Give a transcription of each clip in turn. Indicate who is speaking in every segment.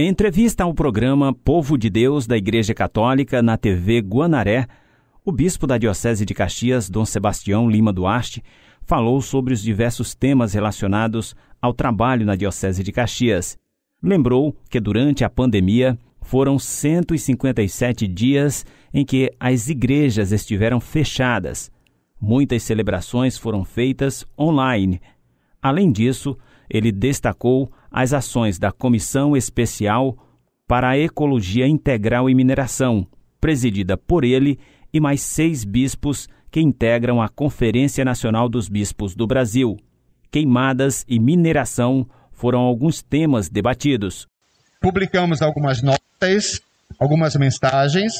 Speaker 1: Em entrevista ao programa Povo de Deus da Igreja Católica na TV Guanaré, o bispo da Diocese de Caxias, Dom Sebastião Lima Duarte, falou sobre os diversos temas relacionados ao trabalho na Diocese de Caxias. Lembrou que durante a pandemia foram 157 dias em que as igrejas estiveram fechadas. Muitas celebrações foram feitas online Além disso, ele destacou as ações da Comissão Especial para a Ecologia Integral e Mineração, presidida por ele e mais seis bispos que integram a Conferência Nacional dos Bispos do Brasil. Queimadas e mineração foram alguns temas debatidos. Publicamos algumas notas, algumas mensagens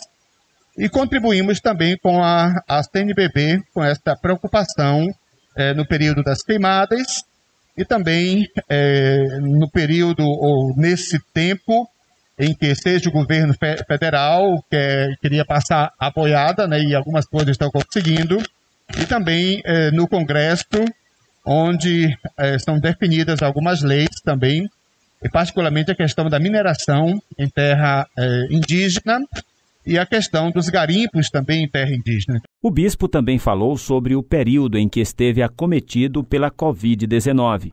Speaker 1: e contribuímos
Speaker 2: também com a, a CNBB com esta preocupação eh, no período das queimadas e também é, no período ou nesse tempo em que seja o governo federal que é, queria passar apoiada, né, e algumas coisas estão conseguindo, e também é, no Congresso, onde eh, são definidas algumas leis também, e particularmente a questão da mineração em terra indígena, e a questão dos garimpos também em terra indígena.
Speaker 1: O bispo também falou sobre o período em que esteve acometido pela Covid-19.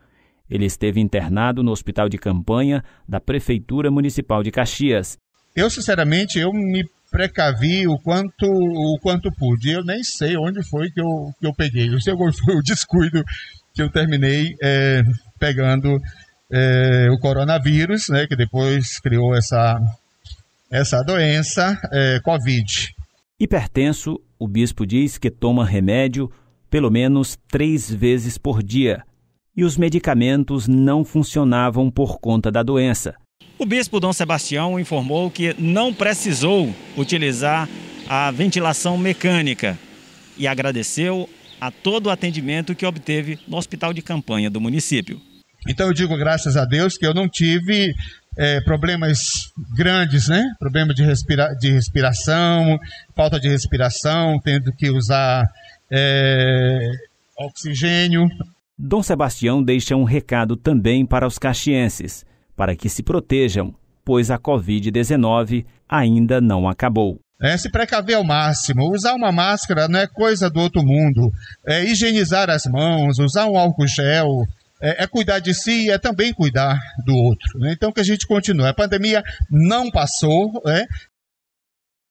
Speaker 1: Ele esteve internado no hospital de campanha da Prefeitura Municipal de Caxias.
Speaker 2: Eu, sinceramente, eu me precavi o quanto, o quanto pude. Eu nem sei onde foi que eu, que eu peguei. Eu sei qual foi o descuido que eu terminei é, pegando é, o coronavírus, né, que depois criou essa essa doença,
Speaker 1: é, Covid. Hipertenso, o bispo diz que toma remédio pelo menos três vezes por dia e os medicamentos não funcionavam por conta da doença. O bispo Dom Sebastião informou que não precisou utilizar a ventilação mecânica e agradeceu a todo o atendimento que obteve no hospital de campanha do município.
Speaker 2: Então eu digo graças a Deus que eu não tive é, problemas grandes, né? Problemas de, respira de respiração, falta de respiração, tendo que usar
Speaker 1: é, oxigênio. Dom Sebastião deixa um recado também para os caxienses, para que se protejam, pois a Covid-19 ainda não acabou. É, se precaver ao máximo,
Speaker 2: usar uma máscara não é coisa do outro mundo. É, higienizar as mãos, usar um álcool gel, é, é, cuidar de si e é também cuidar do outro. Né? Então, que a gente continue. A pandemia não passou, né?